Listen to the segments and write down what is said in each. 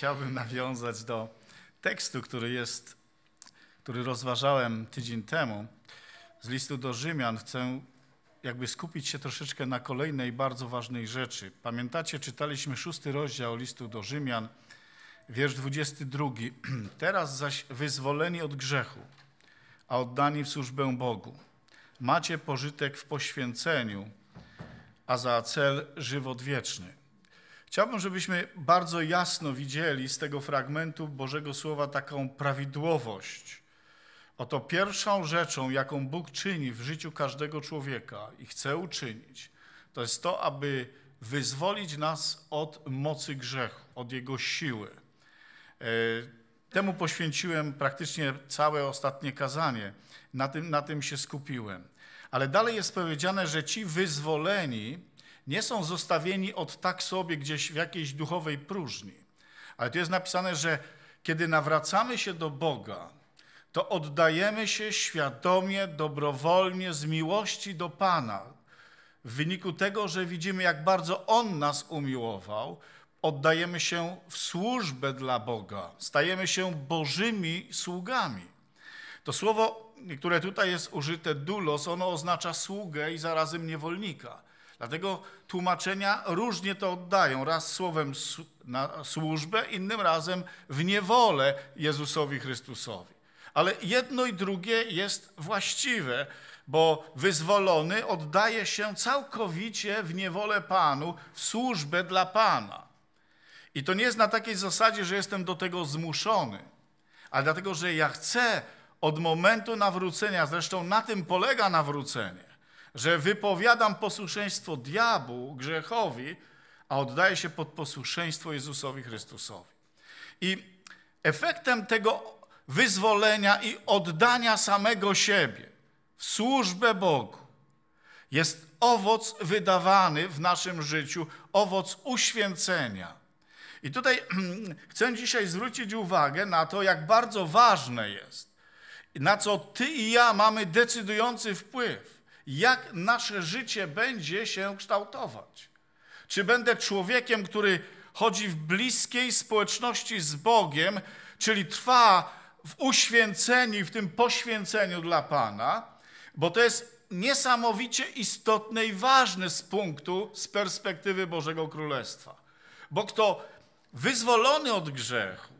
chciałbym nawiązać do tekstu, który jest, który rozważałem tydzień temu z listu do Rzymian. Chcę jakby skupić się troszeczkę na kolejnej bardzo ważnej rzeczy. Pamiętacie, czytaliśmy szósty rozdział listu do Rzymian, wiersz 22. Teraz zaś wyzwoleni od grzechu, a oddani w służbę Bogu. Macie pożytek w poświęceniu, a za cel żywot wieczny. Chciałbym, żebyśmy bardzo jasno widzieli z tego fragmentu Bożego Słowa taką prawidłowość. Oto pierwszą rzeczą, jaką Bóg czyni w życiu każdego człowieka i chce uczynić, to jest to, aby wyzwolić nas od mocy grzechu, od jego siły. E, temu poświęciłem praktycznie całe ostatnie kazanie. Na tym, na tym się skupiłem. Ale dalej jest powiedziane, że ci wyzwoleni nie są zostawieni od tak sobie gdzieś w jakiejś duchowej próżni. Ale tu jest napisane, że kiedy nawracamy się do Boga, to oddajemy się świadomie, dobrowolnie, z miłości do Pana. W wyniku tego, że widzimy, jak bardzo On nas umiłował, oddajemy się w służbę dla Boga, stajemy się Bożymi sługami. To słowo, które tutaj jest użyte, dulos, ono oznacza sługę i zarazem niewolnika. Dlatego tłumaczenia różnie to oddają. Raz słowem na służbę, innym razem w niewolę Jezusowi Chrystusowi. Ale jedno i drugie jest właściwe, bo wyzwolony oddaje się całkowicie w niewolę Panu, w służbę dla Pana. I to nie jest na takiej zasadzie, że jestem do tego zmuszony, ale dlatego, że ja chcę od momentu nawrócenia, zresztą na tym polega nawrócenie, że wypowiadam posłuszeństwo diabłu, grzechowi, a oddaję się pod posłuszeństwo Jezusowi Chrystusowi. I efektem tego wyzwolenia i oddania samego siebie w służbę Bogu jest owoc wydawany w naszym życiu, owoc uświęcenia. I tutaj chcę dzisiaj zwrócić uwagę na to, jak bardzo ważne jest, na co ty i ja mamy decydujący wpływ jak nasze życie będzie się kształtować. Czy będę człowiekiem, który chodzi w bliskiej społeczności z Bogiem, czyli trwa w uświęceniu, w tym poświęceniu dla Pana, bo to jest niesamowicie istotne i ważne z punktu, z perspektywy Bożego Królestwa. Bo kto wyzwolony od grzechu,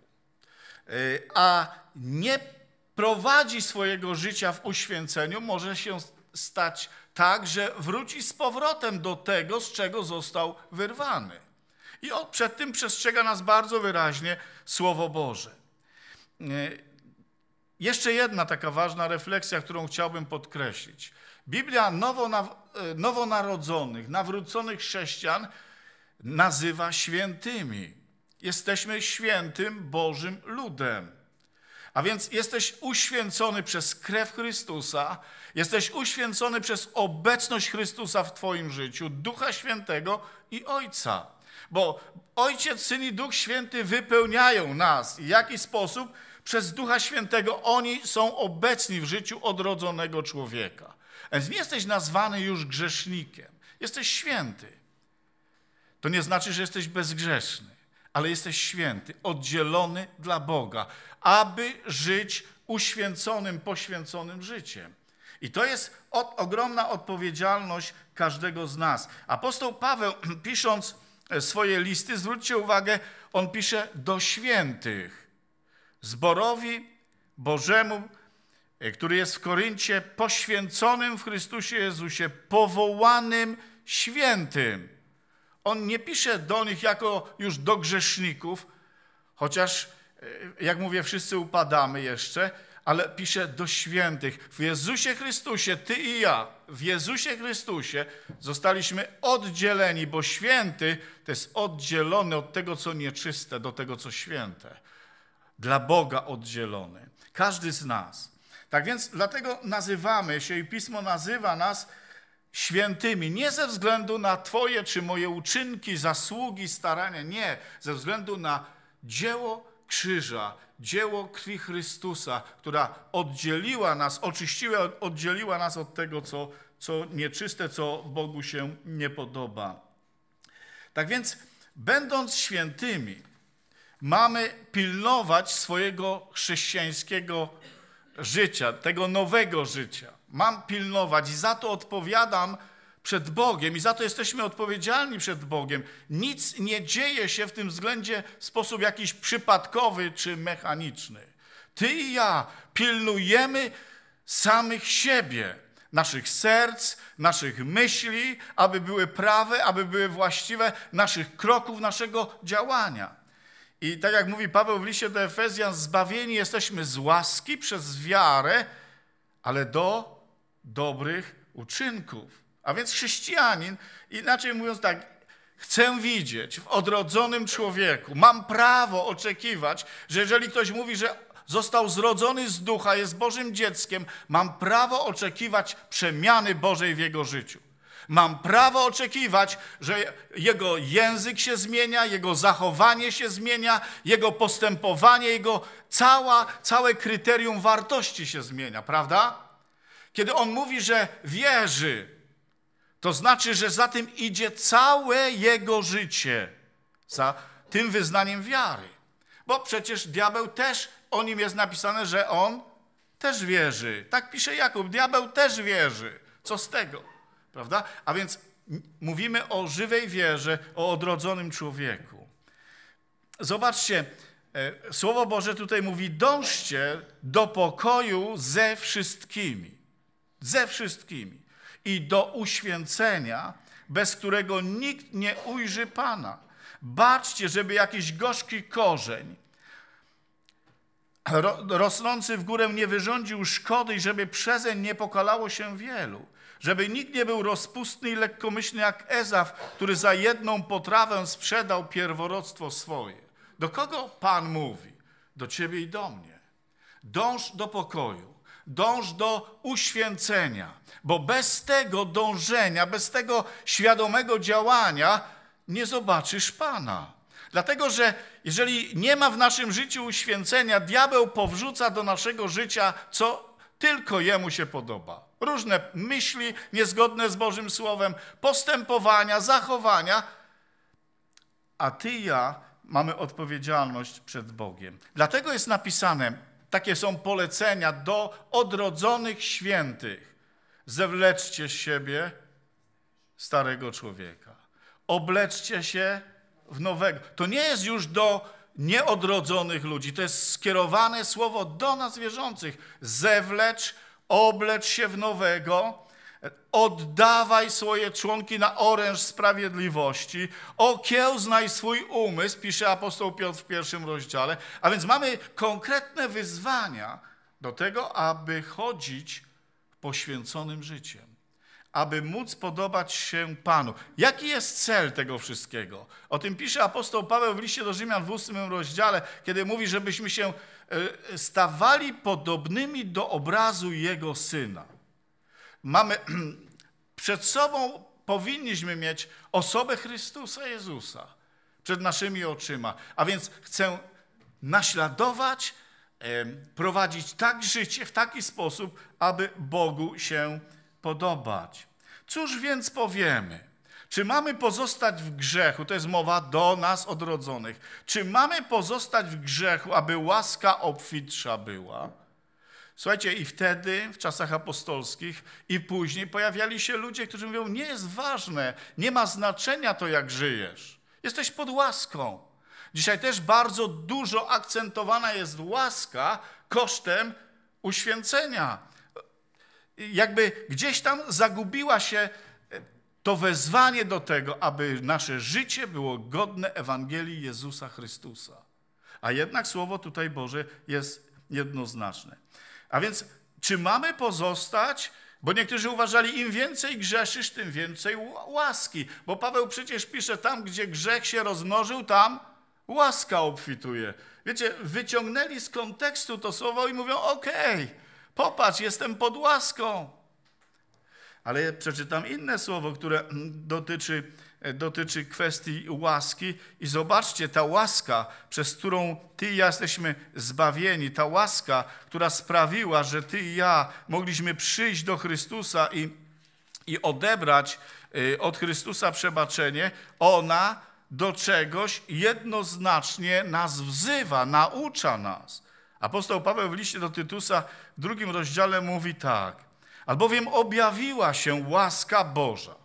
y, a nie prowadzi swojego życia w uświęceniu, może się stać tak, że wróci z powrotem do tego, z czego został wyrwany. I on przed tym przestrzega nas bardzo wyraźnie Słowo Boże. E, jeszcze jedna taka ważna refleksja, którą chciałbym podkreślić. Biblia e, nowonarodzonych, nawróconych chrześcijan nazywa świętymi. Jesteśmy świętym Bożym ludem. A więc jesteś uświęcony przez krew Chrystusa, jesteś uświęcony przez obecność Chrystusa w Twoim życiu, Ducha Świętego i Ojca. Bo Ojciec, Syn i Duch Święty wypełniają nas. I w jaki sposób? Przez Ducha Świętego oni są obecni w życiu odrodzonego człowieka. Więc nie jesteś nazwany już grzesznikiem. Jesteś święty. To nie znaczy, że jesteś bezgrzeszny ale jesteś święty, oddzielony dla Boga, aby żyć uświęconym, poświęconym życiem. I to jest od, ogromna odpowiedzialność każdego z nas. Apostoł Paweł, pisząc e, swoje listy, zwróćcie uwagę, on pisze do świętych. Zborowi Bożemu, e, który jest w Koryncie, poświęconym w Chrystusie Jezusie, powołanym świętym. On nie pisze do nich jako już do grzeszników, chociaż, e, jak mówię, wszyscy upadamy jeszcze, ale pisze do świętych. W Jezusie Chrystusie, ty i ja, w Jezusie Chrystusie zostaliśmy oddzieleni, bo święty to jest oddzielony od tego, co nieczyste, do tego, co święte. Dla Boga oddzielony. Każdy z nas. Tak więc dlatego nazywamy się i Pismo nazywa nas świętymi nie ze względu na Twoje czy moje uczynki, zasługi, starania, nie, ze względu na dzieło krzyża, dzieło krwi Chrystusa, która oddzieliła nas, oczyściła, oddzieliła nas od tego, co, co nieczyste, co Bogu się nie podoba. Tak więc, będąc świętymi, mamy pilnować swojego chrześcijańskiego życia, tego nowego życia mam pilnować i za to odpowiadam przed Bogiem i za to jesteśmy odpowiedzialni przed Bogiem. Nic nie dzieje się w tym względzie w sposób jakiś przypadkowy czy mechaniczny. Ty i ja pilnujemy samych siebie, naszych serc, naszych myśli, aby były prawe, aby były właściwe, naszych kroków, naszego działania. I tak jak mówi Paweł w liście do Efezjan, zbawieni jesteśmy z łaski przez wiarę, ale do dobrych uczynków. A więc chrześcijanin, inaczej mówiąc tak, chcę widzieć w odrodzonym człowieku, mam prawo oczekiwać, że jeżeli ktoś mówi, że został zrodzony z ducha, jest Bożym dzieckiem, mam prawo oczekiwać przemiany Bożej w jego życiu. Mam prawo oczekiwać, że jego język się zmienia, jego zachowanie się zmienia, jego postępowanie, jego cała, całe kryterium wartości się zmienia, prawda? Kiedy on mówi, że wierzy, to znaczy, że za tym idzie całe jego życie, za tym wyznaniem wiary. Bo przecież diabeł też, o nim jest napisane, że on też wierzy. Tak pisze Jakub, diabeł też wierzy. Co z tego? Prawda? A więc mówimy o żywej wierze, o odrodzonym człowieku. Zobaczcie, e, Słowo Boże tutaj mówi: dążcie do pokoju ze wszystkimi ze wszystkimi i do uświęcenia, bez którego nikt nie ujrzy Pana. Baczcie, żeby jakiś gorzki korzeń rosnący w górę nie wyrządził szkody i żeby przezeń nie pokalało się wielu. Żeby nikt nie był rozpustny i lekkomyślny jak Ezaf, który za jedną potrawę sprzedał pierworodstwo swoje. Do kogo Pan mówi? Do ciebie i do mnie. Dąż do pokoju dąż do uświęcenia, bo bez tego dążenia, bez tego świadomego działania nie zobaczysz Pana. Dlatego, że jeżeli nie ma w naszym życiu uświęcenia, diabeł powrzuca do naszego życia, co tylko jemu się podoba. Różne myśli niezgodne z Bożym Słowem, postępowania, zachowania, a ty i ja mamy odpowiedzialność przed Bogiem. Dlatego jest napisane takie są polecenia do odrodzonych świętych. Zewleczcie z siebie starego człowieka. Obleczcie się w nowego. To nie jest już do nieodrodzonych ludzi. To jest skierowane słowo do nas wierzących. Zewlecz, oblecz się w nowego, Oddawaj swoje członki na oręż sprawiedliwości, okiełznaj swój umysł, pisze apostoł Piotr w pierwszym rozdziale. A więc mamy konkretne wyzwania do tego, aby chodzić poświęconym życiem, aby móc podobać się Panu. Jaki jest cel tego wszystkiego? O tym pisze apostoł Paweł w liście do Rzymian w ósmym rozdziale, kiedy mówi, żebyśmy się e, stawali podobnymi do obrazu Jego Syna mamy przed sobą powinniśmy mieć osobę Chrystusa Jezusa przed naszymi oczyma. A więc chcę naśladować, prowadzić tak życie w taki sposób, aby Bogu się podobać. Cóż więc powiemy? Czy mamy pozostać w grzechu? To jest mowa do nas odrodzonych. Czy mamy pozostać w grzechu, aby łaska obfitsza była? Słuchajcie, i wtedy, w czasach apostolskich, i później pojawiali się ludzie, którzy mówią: Nie jest ważne, nie ma znaczenia to, jak żyjesz. Jesteś pod łaską. Dzisiaj też bardzo dużo akcentowana jest łaska kosztem uświęcenia. Jakby gdzieś tam zagubiła się e, to wezwanie do tego, aby nasze życie było godne Ewangelii Jezusa Chrystusa. A jednak słowo tutaj Boże jest jednoznaczne. A więc, czy mamy pozostać? Bo niektórzy uważali, im więcej grzeszysz, tym więcej łaski. Bo Paweł przecież pisze, tam gdzie grzech się rozmnożył, tam łaska obfituje. Wiecie, wyciągnęli z kontekstu to słowo i mówią, okej, okay, popatrz, jestem pod łaską. Ale przeczytam inne słowo, które dotyczy E, dotyczy kwestii łaski. I zobaczcie, ta łaska, przez którą Ty i ja jesteśmy zbawieni, ta łaska, która sprawiła, że Ty i ja mogliśmy przyjść do Chrystusa i, i odebrać e, od Chrystusa przebaczenie, ona do czegoś jednoznacznie nas wzywa, naucza nas. Apostoł Paweł w liście do Tytusa w drugim rozdziale mówi tak. Albowiem objawiła się łaska Boża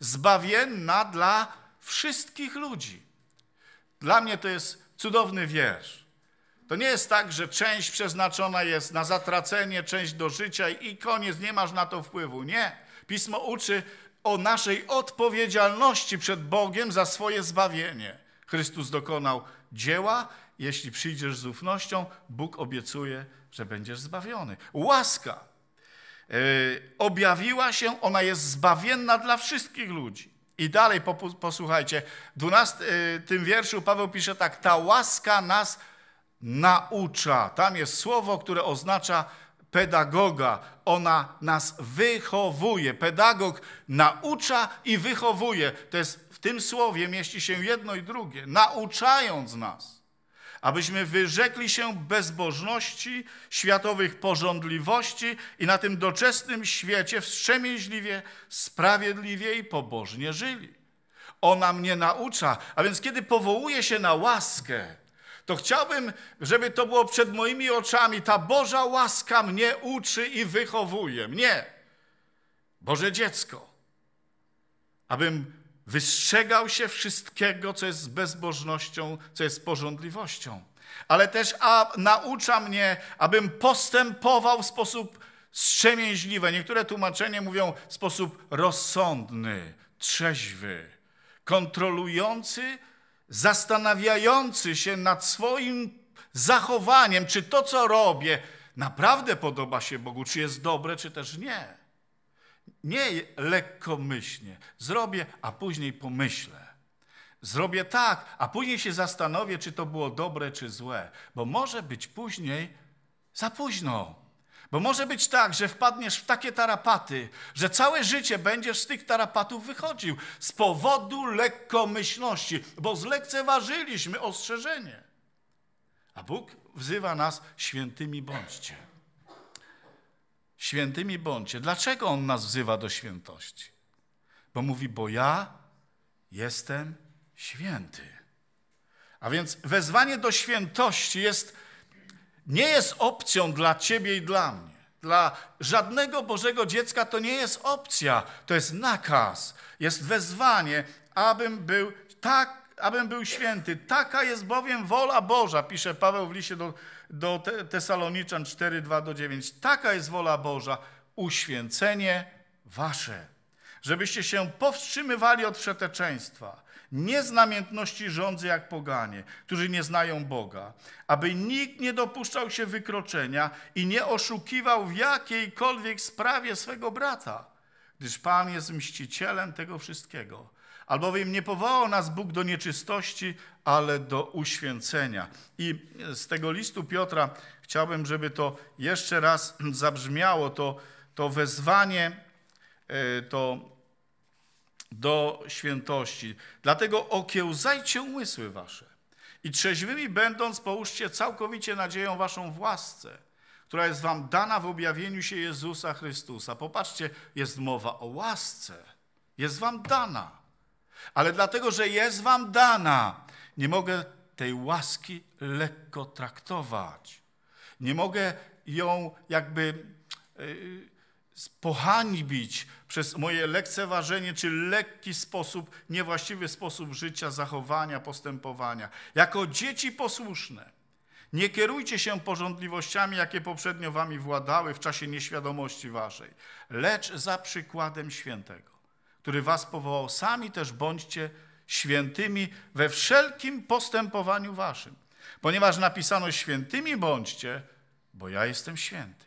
zbawienna dla wszystkich ludzi. Dla mnie to jest cudowny wiersz. To nie jest tak, że część przeznaczona jest na zatracenie, część do życia i koniec, nie masz na to wpływu. Nie. Pismo uczy o naszej odpowiedzialności przed Bogiem za swoje zbawienie. Chrystus dokonał dzieła, jeśli przyjdziesz z ufnością, Bóg obiecuje, że będziesz zbawiony. Łaska Y, objawiła się, ona jest zbawienna dla wszystkich ludzi. I dalej posłuchajcie, w 12 y, tym wierszu Paweł pisze tak, ta łaska nas naucza. Tam jest słowo, które oznacza pedagoga. Ona nas wychowuje. Pedagog naucza i wychowuje. To jest w tym słowie mieści się jedno i drugie, nauczając nas abyśmy wyrzekli się bezbożności, światowych porządliwości i na tym doczesnym świecie wstrzemięźliwie, sprawiedliwie i pobożnie żyli. Ona mnie naucza, a więc kiedy powołuje się na łaskę, to chciałbym, żeby to było przed moimi oczami. Ta Boża łaska mnie uczy i wychowuje. Mnie, Boże dziecko, abym Wystrzegał się wszystkiego, co jest bezbożnością, co jest porządliwością. Ale też a, naucza mnie, abym postępował w sposób strzemięźliwy. Niektóre tłumaczenia mówią w sposób rozsądny, trzeźwy, kontrolujący, zastanawiający się nad swoim zachowaniem, czy to, co robię, naprawdę podoba się Bogu, czy jest dobre, czy też nie. Nie lekkomyślnie. Zrobię, a później pomyślę. Zrobię tak, a później się zastanowię, czy to było dobre, czy złe. Bo może być później za późno. Bo może być tak, że wpadniesz w takie tarapaty, że całe życie będziesz z tych tarapatów wychodził z powodu lekkomyślności, bo zlekceważyliśmy ostrzeżenie. A Bóg wzywa nas świętymi bądźcie świętymi bądźcie. Dlaczego On nas wzywa do świętości? Bo mówi, bo ja jestem święty. A więc wezwanie do świętości jest, nie jest opcją dla ciebie i dla mnie. Dla żadnego Bożego dziecka to nie jest opcja, to jest nakaz, jest wezwanie, abym był tak abym był święty. Taka jest bowiem wola Boża, pisze Paweł w liście do, do Tesaloniczan 4, 2 do 9. Taka jest wola Boża, uświęcenie wasze, żebyście się powstrzymywali od wszeteczeństwa, nieznamiętności rządzy jak poganie, którzy nie znają Boga, aby nikt nie dopuszczał się wykroczenia i nie oszukiwał w jakiejkolwiek sprawie swego brata, gdyż Pan jest mścicielem tego wszystkiego Albowiem nie powołał nas Bóg do nieczystości, ale do uświęcenia. I z tego listu Piotra chciałbym, żeby to jeszcze raz zabrzmiało, to, to wezwanie e, to do świętości. Dlatego okiełzajcie umysły wasze i trzeźwymi będąc połóżcie całkowicie nadzieją waszą własce, która jest wam dana w objawieniu się Jezusa Chrystusa. Popatrzcie, jest mowa o łasce. Jest wam dana ale dlatego, że jest wam dana. Nie mogę tej łaski lekko traktować. Nie mogę ją jakby yy, pohańbić przez moje lekceważenie czy lekki sposób, niewłaściwy sposób życia, zachowania, postępowania. Jako dzieci posłuszne. Nie kierujcie się porządliwościami, jakie poprzednio wami władały w czasie nieświadomości waszej, lecz za przykładem świętego który was powołał, sami też bądźcie świętymi we wszelkim postępowaniu waszym. Ponieważ napisano świętymi bądźcie, bo ja jestem święty.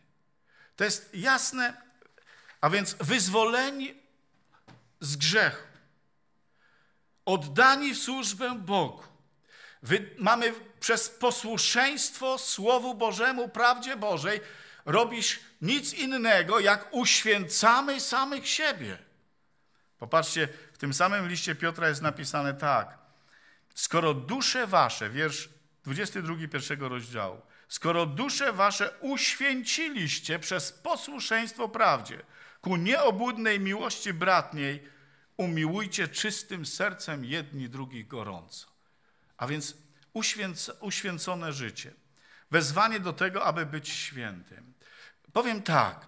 To jest jasne, a więc wyzwoleni z grzechu, oddani w służbę Bogu. Wy, mamy przez posłuszeństwo Słowu Bożemu, prawdzie Bożej, robisz nic innego, jak uświęcamy samych siebie. Popatrzcie, w tym samym liście Piotra jest napisane tak. Skoro dusze wasze, wiersz 22 pierwszego rozdziału, skoro dusze wasze uświęciliście przez posłuszeństwo prawdzie, ku nieobłudnej miłości bratniej, umiłujcie czystym sercem jedni drugich gorąco. A więc uświęcone życie. Wezwanie do tego, aby być świętym. Powiem tak,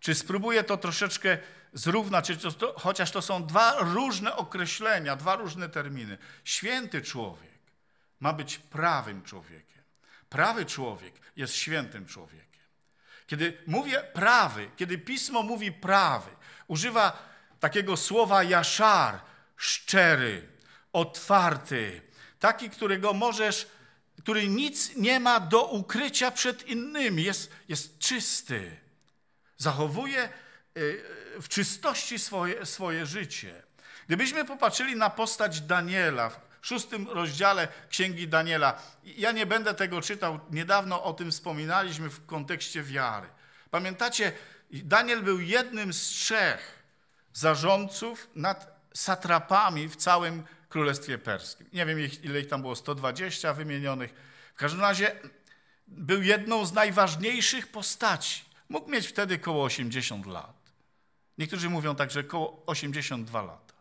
czy spróbuję to troszeczkę zrównać, chociaż to są dwa różne określenia, dwa różne terminy. Święty człowiek ma być prawym człowiekiem. Prawy człowiek jest świętym człowiekiem. Kiedy mówię prawy, kiedy pismo mówi prawy, używa takiego słowa jaszar, szczery, otwarty, taki, którego możesz, który nic nie ma do ukrycia przed innymi, jest, jest czysty. Zachowuje w czystości swoje, swoje życie. Gdybyśmy popatrzyli na postać Daniela w szóstym rozdziale Księgi Daniela, ja nie będę tego czytał, niedawno o tym wspominaliśmy w kontekście wiary. Pamiętacie, Daniel był jednym z trzech zarządców nad satrapami w całym Królestwie Perskim. Nie wiem, ile ich tam było, 120 wymienionych. W każdym razie był jedną z najważniejszych postaci. Mógł mieć wtedy około 80 lat. Niektórzy mówią także około 82 lata.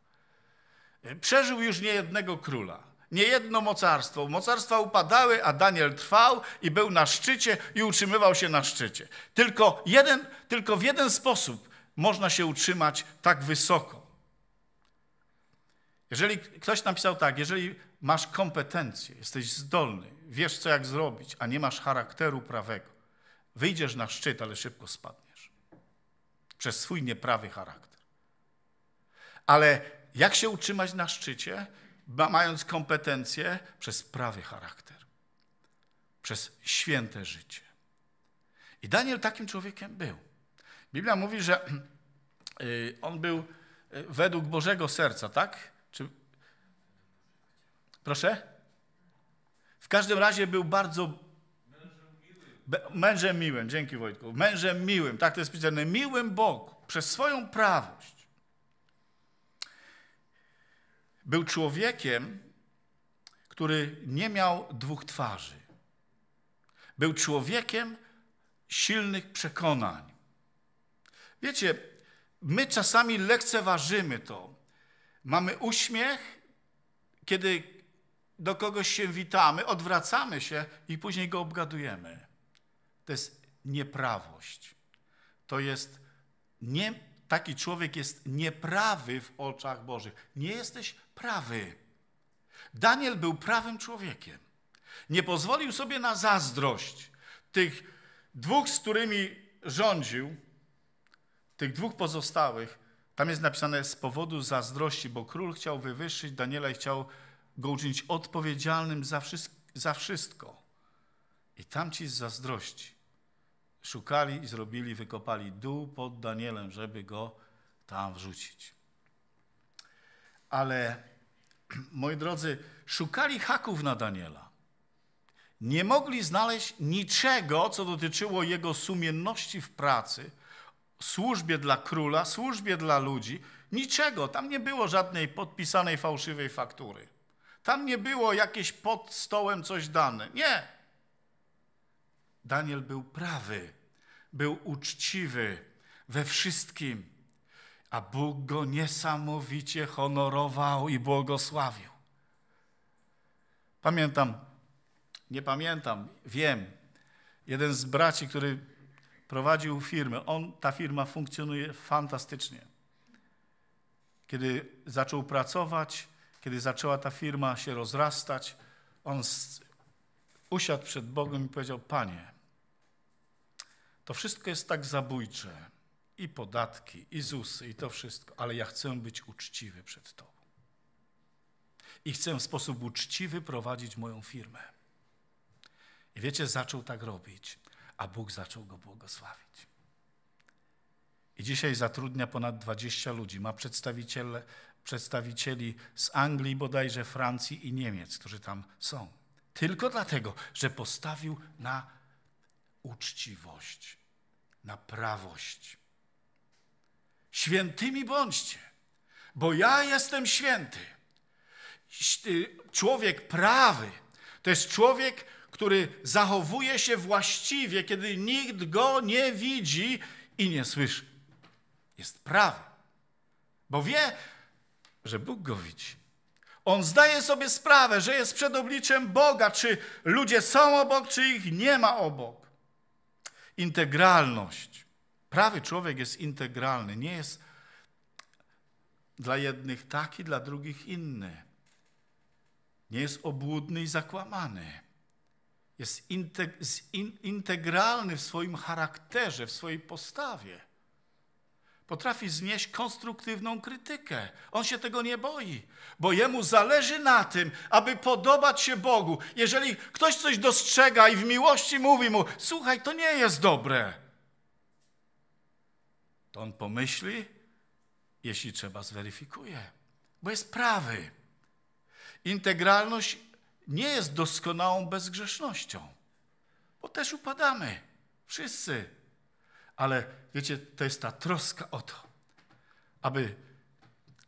E, przeżył już niejednego króla, niejedno mocarstwo. Mocarstwa upadały, a Daniel trwał i był na szczycie i utrzymywał się na szczycie. Tylko, jeden, tylko w jeden sposób można się utrzymać tak wysoko. Jeżeli ktoś napisał tak, jeżeli masz kompetencje, jesteś zdolny, wiesz co jak zrobić, a nie masz charakteru prawego, wyjdziesz na szczyt, ale szybko spadniesz przez swój nieprawy charakter. Ale jak się utrzymać na szczycie, mając kompetencje przez prawy charakter, przez święte życie. I Daniel takim człowiekiem był. Biblia mówi, że y, on był y, według Bożego serca, tak? Czy... Proszę? W każdym razie był bardzo mężem miłym, dzięki Wojtku, mężem miłym, tak to jest pisane, miłym Bogu przez swoją prawość. Był człowiekiem, który nie miał dwóch twarzy. Był człowiekiem silnych przekonań. Wiecie, my czasami lekceważymy to. Mamy uśmiech, kiedy do kogoś się witamy, odwracamy się i później go obgadujemy to jest nieprawość. To jest nie, taki człowiek jest nieprawy w oczach Bożych. Nie jesteś prawy. Daniel był prawym człowiekiem. Nie pozwolił sobie na zazdrość tych dwóch, z którymi rządził, tych dwóch pozostałych. Tam jest napisane z powodu zazdrości, bo król chciał wywyższyć Daniela i chciał go uczynić odpowiedzialnym za, wszystko. I tamci z zazdrości szukali i zrobili, wykopali dół pod Danielem, żeby go tam wrzucić. Ale, moi drodzy, szukali haków na Daniela. Nie mogli znaleźć niczego, co dotyczyło jego sumienności w pracy, służbie dla króla, służbie dla ludzi. Niczego. Tam nie było żadnej podpisanej fałszywej faktury. Tam nie było jakieś pod stołem coś dane. Nie. Daniel był prawy był uczciwy we wszystkim, a Bóg go niesamowicie honorował i błogosławił. Pamiętam, nie pamiętam, wiem, jeden z braci, który prowadził firmę, on, ta firma funkcjonuje fantastycznie. Kiedy zaczął pracować, kiedy zaczęła ta firma się rozrastać, on usiadł przed Bogiem i powiedział: Panie, to wszystko jest tak zabójcze. I podatki, i ZUSy, i to wszystko. Ale ja chcę być uczciwy przed Tobą. I chcę w sposób uczciwy prowadzić moją firmę. I wiecie, zaczął tak robić, a Bóg zaczął go błogosławić. I dzisiaj zatrudnia ponad 20 ludzi. Ma przedstawicieli z Anglii, bodajże Francji i Niemiec, którzy tam są. Tylko dlatego, że postawił na uczciwość, na prawość. Świętymi bądźcie, bo ja jestem święty. Y, człowiek prawy to jest człowiek, który zachowuje się właściwie, kiedy nikt go nie widzi i nie słyszy. Jest prawy, bo wie, że Bóg go widzi. On zdaje sobie sprawę, że jest przed obliczem Boga, czy ludzie są obok, czy ich nie ma obok integralność. Prawy człowiek jest integralny, nie jest dla jednych taki, dla drugich inny. Nie jest obłudny i zakłamany. Jest integralny w swoim charakterze, w swojej postawie potrafi znieść konstruktywną krytykę. On się tego nie boi, bo jemu zależy na tym, aby podobać się Bogu. Jeżeli ktoś coś dostrzega i w miłości mówi mu: Słuchaj, to nie jest dobre, to on pomyśli, jeśli trzeba, zweryfikuje, bo jest prawy. Integralność nie jest doskonałą bezgrzesznością, bo też upadamy. Wszyscy ale wiecie, to jest ta troska o to, aby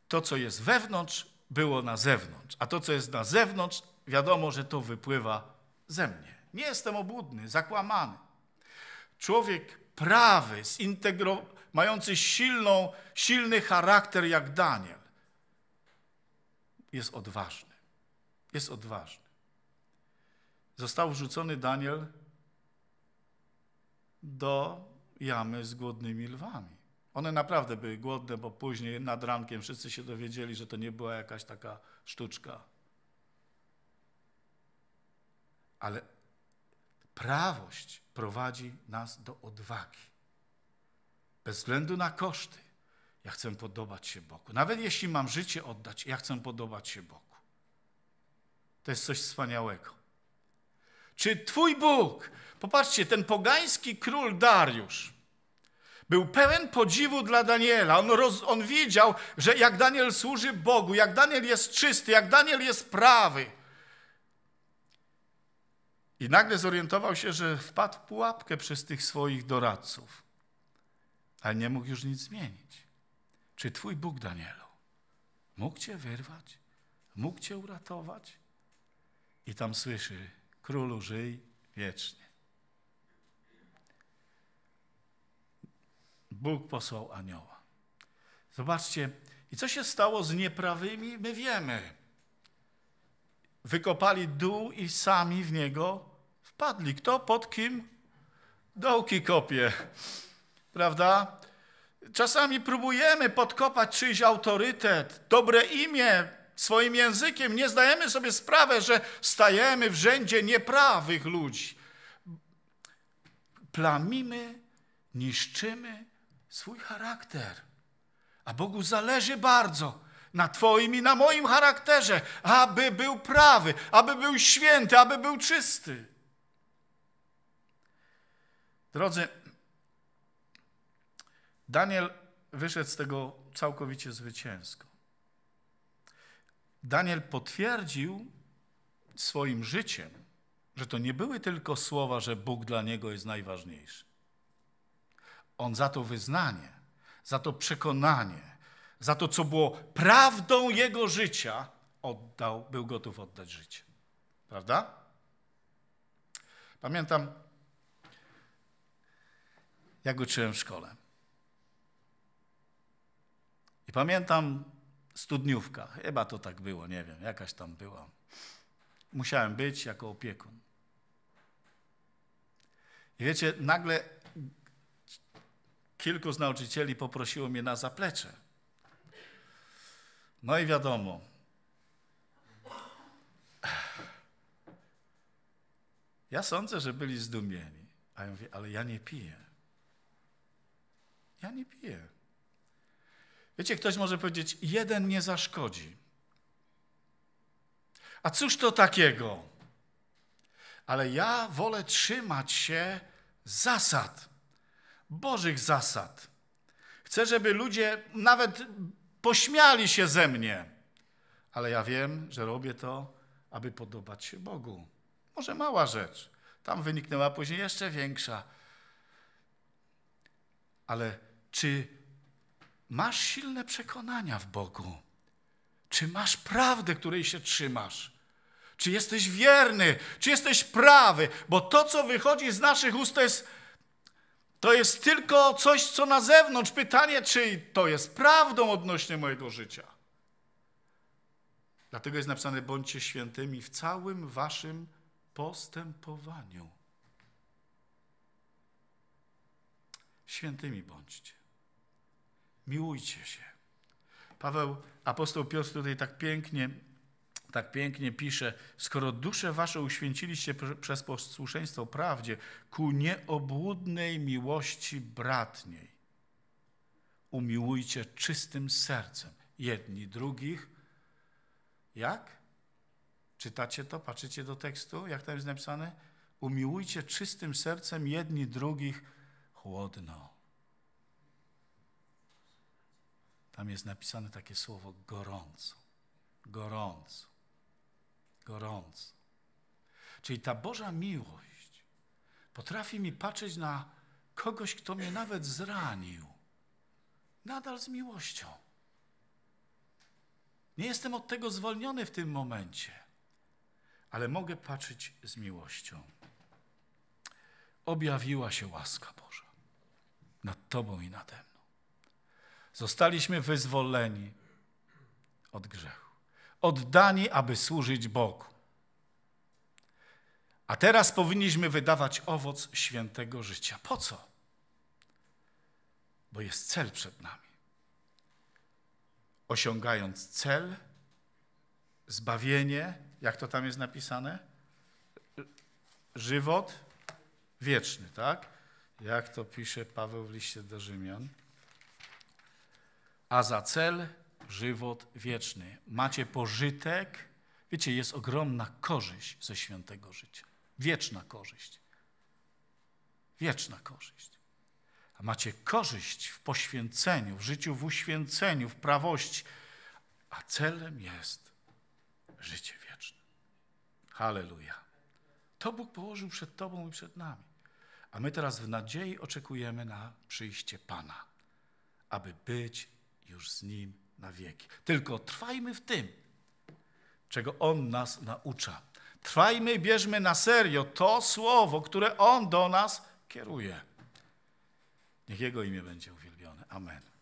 to, co jest wewnątrz, było na zewnątrz, a to, co jest na zewnątrz, wiadomo, że to wypływa ze mnie. Nie jestem obłudny, zakłamany. Człowiek prawy, mający silną, silny charakter jak Daniel, jest odważny. Jest odważny. Został wrzucony Daniel do jamy z głodnymi lwami. One naprawdę były głodne, bo później nad rankiem wszyscy się dowiedzieli, że to nie była jakaś taka sztuczka. Ale prawość prowadzi nas do odwagi. Bez względu na koszty. Ja chcę podobać się Bogu. Nawet jeśli mam życie oddać, ja chcę podobać się Bogu. To jest coś wspaniałego. Czy Twój Bóg, popatrzcie, ten pogański król Dariusz, był pełen podziwu dla Daniela. On, roz, on wiedział, że jak Daniel służy Bogu, jak Daniel jest czysty, jak Daniel jest prawy. I nagle zorientował się, że wpadł w pułapkę przez tych swoich doradców, ale nie mógł już nic zmienić. Czy Twój Bóg, Danielu, mógł Cię wyrwać? Mógł Cię uratować? I tam słyszy, Królu żyj wiecznie. Bóg posłał anioła. Zobaczcie, i co się stało z nieprawymi, my wiemy. Wykopali dół i sami w niego wpadli. Kto pod kim? Dołki kopie. Prawda? Czasami próbujemy podkopać czyjś autorytet, dobre imię swoim językiem nie zdajemy sobie sprawy, że stajemy w rzędzie nieprawych ludzi. Plamimy, niszczymy swój charakter. A Bogu zależy bardzo na Twoim i na moim charakterze, aby był prawy, aby był święty, aby był czysty. Drodzy, Daniel wyszedł z tego całkowicie zwycięsko. Daniel potwierdził swoim życiem, że to nie były tylko słowa, że Bóg dla niego jest najważniejszy. On za to wyznanie, za to przekonanie, za to, co było prawdą jego życia, oddał, był gotów oddać życie. Prawda? Pamiętam, jak uczyłem w szkole. I pamiętam, studniówka. Chyba to tak było, nie wiem, jakaś tam była. Musiałem być jako opiekun. I wiecie, nagle kilku z nauczycieli poprosiło mnie na zaplecze. No i wiadomo, ja sądzę, że byli zdumieni. A ja mówię, ale ja nie piję. Ja nie piję. Wiecie, ktoś może powiedzieć, jeden nie zaszkodzi. A cóż to takiego? Ale ja wolę trzymać się zasad, Bożych zasad. Chcę, żeby ludzie nawet pośmiali się ze mnie, ale ja wiem, że robię to, aby podobać się Bogu. Może mała rzecz. Tam wyniknęła później jeszcze większa. Ale czy masz silne przekonania w Bogu? Czy masz prawdę, której się trzymasz? Czy jesteś wierny? Czy jesteś prawy? Bo to, co wychodzi z naszych ust, to jest, to jest tylko coś, co na zewnątrz. Pytanie, czy to jest prawdą odnośnie mojego życia? Dlatego jest napisane, bądźcie świętymi w całym waszym postępowaniu. Świętymi bądźcie miłujcie się. Paweł, apostoł Piotr tutaj tak pięknie, tak pięknie pisze, skoro duszę wasze uświęciliście przez posłuszeństwo prawdzie ku nieobłudnej miłości bratniej, umiłujcie czystym sercem jedni drugich. Jak? Czytacie to? Patrzycie do tekstu? Jak tam jest napisane? Umiłujcie czystym sercem jedni drugich chłodno. Tam jest napisane takie słowo gorąco. Gorąco. Gorąco. Czyli ta Boża miłość potrafi mi patrzeć na kogoś, kto mnie nawet zranił. Nadal z miłością. Nie jestem od tego zwolniony w tym momencie, ale mogę patrzeć z miłością. Objawiła się łaska Boża nad Tobą i nade mną. Zostaliśmy wyzwoleni od grzechu, oddani, aby służyć Bogu. A teraz powinniśmy wydawać owoc świętego życia. Po co? Bo jest cel przed nami. Osiągając cel, zbawienie, jak to tam jest napisane? Żywot wieczny, tak? Jak to pisze Paweł w liście do Rzymian a za cel żywot wieczny. Macie pożytek. Wiecie, jest ogromna korzyść ze świętego życia. Wieczna korzyść. Wieczna korzyść. A macie korzyść w poświęceniu, w życiu w uświęceniu, w prawości. A celem jest życie wieczne. Halleluja. To Bóg położył przed Tobą i przed nami. A my teraz w nadziei oczekujemy na przyjście Pana, aby być już z Nim na wieki. Tylko trwajmy w tym, czego On nas naucza. Trwajmy i bierzmy na serio to słowo, które On do nas kieruje. Niech Jego imię będzie uwielbione. Amen.